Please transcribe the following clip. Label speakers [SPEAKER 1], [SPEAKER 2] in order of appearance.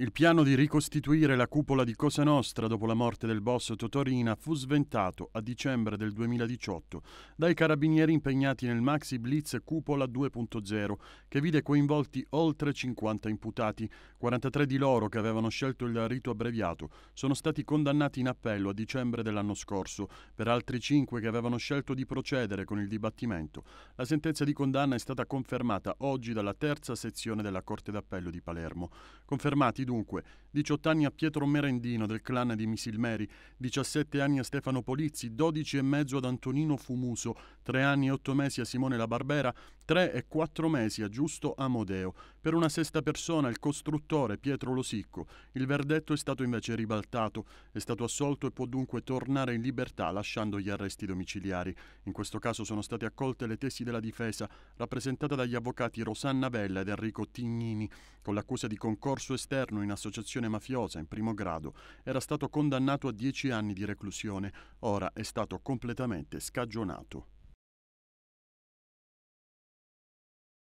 [SPEAKER 1] Il piano di ricostituire la cupola di Cosa Nostra dopo la morte del boss Totorina fu sventato a dicembre del 2018 dai carabinieri impegnati nel Maxi Blitz Cupola 2.0 che vide coinvolti oltre 50 imputati. 43 di loro che avevano scelto il rito abbreviato sono stati condannati in appello a dicembre dell'anno scorso, per altri 5 che avevano scelto di procedere con il dibattimento. La sentenza di condanna è stata confermata oggi dalla terza sezione della Corte d'Appello di Palermo. Confermati dunque, 18 anni a Pietro Merendino del clan di Misilmeri, 17 anni a Stefano Polizzi, 12 e mezzo ad Antonino Fumuso, 3 anni e 8 mesi a Simone La Barbera, 3 e 4 mesi a Giusto Amodeo. Per una sesta persona, il costruttore Pietro Losicco. Il verdetto è stato invece ribaltato, è stato assolto e può dunque tornare in libertà lasciando gli arresti domiciliari. In questo caso sono state accolte le tesi della difesa, rappresentata dagli avvocati Rosanna Vella ed Enrico Tignini, con l'accusa di concorso esterno interno in associazione mafiosa in primo grado, era stato condannato a dieci anni di reclusione, ora è stato completamente scagionato.